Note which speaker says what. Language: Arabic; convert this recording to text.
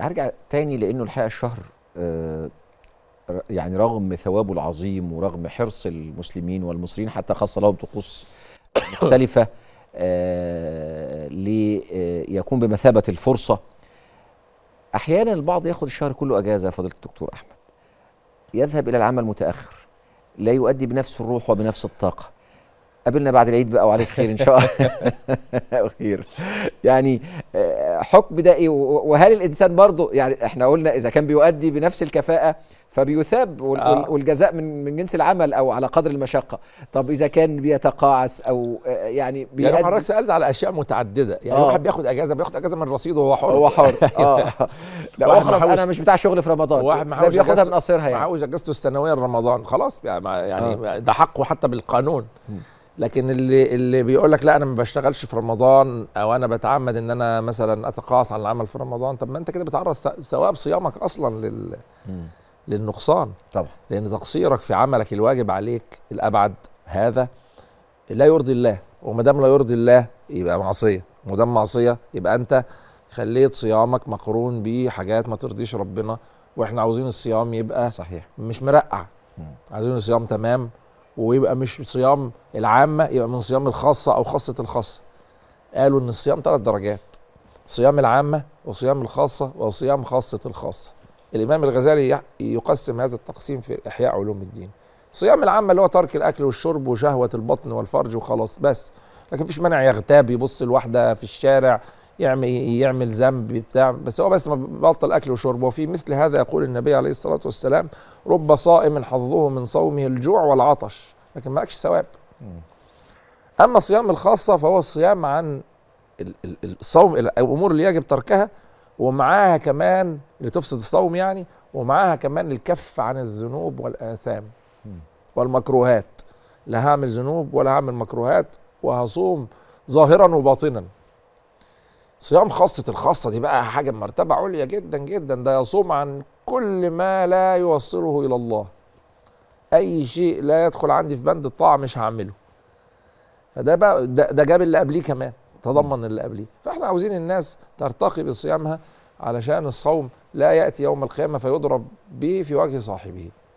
Speaker 1: هرجع تاني لانه الحقيقه الشهر آه، يعني رغم ثوابه العظيم ورغم حرص المسلمين والمصريين حتى خص لهم طقوس مختلفه آه، ليكون آه، بمثابه الفرصه احيانا البعض ياخد الشهر كله اجازه فضيله الدكتور احمد يذهب الى العمل متاخر لا يؤدي بنفس الروح وبنفس الطاقه قابلنا بعد العيد بقى وعليك خير ان شاء الله خير يعني آه، حكم ده ايه وهل الانسان برضه يعني احنا قلنا اذا كان بيؤدي بنفس الكفاءه فبيثاب آه. والجزاء من من جنس العمل او على قدر المشقه طب اذا كان بيتقاعس او آه، يعني, يعني بيؤدي يعني حضرتك
Speaker 2: سالت على اشياء متعدده يعني الواحد واحد بياخد اجازه بياخد اجازه من رصيده وهو حر هو حر يعني اه لا خلاص انا مش بتاع شغل في رمضان واحد حاولش بياخدها من قصيرها يعني محوش اجازته السنويه لرمضان خلاص يعني, يعني آه. ده حقه حتى بالقانون م. لكن اللي اللي بيقول لك لا انا ما بشتغلش في رمضان او انا بتعمد ان انا مثلا اتقاعس عن العمل في رمضان طب ما انت كده بتعرض ثواب صيامك اصلا لل للنقصان طبعا لان تقصيرك في عملك الواجب عليك الابعد هذا لا يرضي الله وما دام لا يرضي الله يبقى معصيه وما دام معصيه يبقى انت خليت صيامك مقرون بحاجات ما ترضيش ربنا واحنا عاوزين الصيام يبقى صحيح مش مرقع عايزين الصيام تمام ويبقى مش صيام العامه يبقى من صيام الخاصه او خاصه الخاصه قالوا ان الصيام ثلاث درجات صيام العامه وصيام الخاصه وصيام خاصه الخاصه الامام الغزالي يقسم هذا التقسيم في احياء علوم الدين صيام العامه اللي هو ترك الاكل والشرب وشهوه البطن والفرج وخلاص بس لكن فيش مانع يغتاب يبص لواحده في الشارع يعمل يعمل ذنب بتاع بس هو بس بطل اكل وشرب وفي مثل هذا يقول النبي عليه الصلاه والسلام رب صائم حظه من صومه الجوع والعطش لكن مالكش ثواب اما الصيام الخاصه فهو الصيام عن الصوم الامور اللي يجب تركها ومعاها كمان اللي تفسد الصوم يعني ومعاها كمان الكف عن الذنوب والاثام والمكروهات لا هعمل ذنوب ولا هعمل مكروهات وهصوم ظاهرا وباطنا صيام خاصة الخاصة دي بقى حاجة مرتبة عليا جدا جدا ده يصوم عن كل ما لا يوصله إلى الله أي شيء لا يدخل عندي في بند الطاعة مش هعمله فده بقى ده, ده جاب اللي قبليه كمان تضمن اللي قبليه فاحنا عاوزين الناس ترتقي بصيامها علشان الصوم لا يأتي يوم القيامة فيضرب به في وجه صاحبه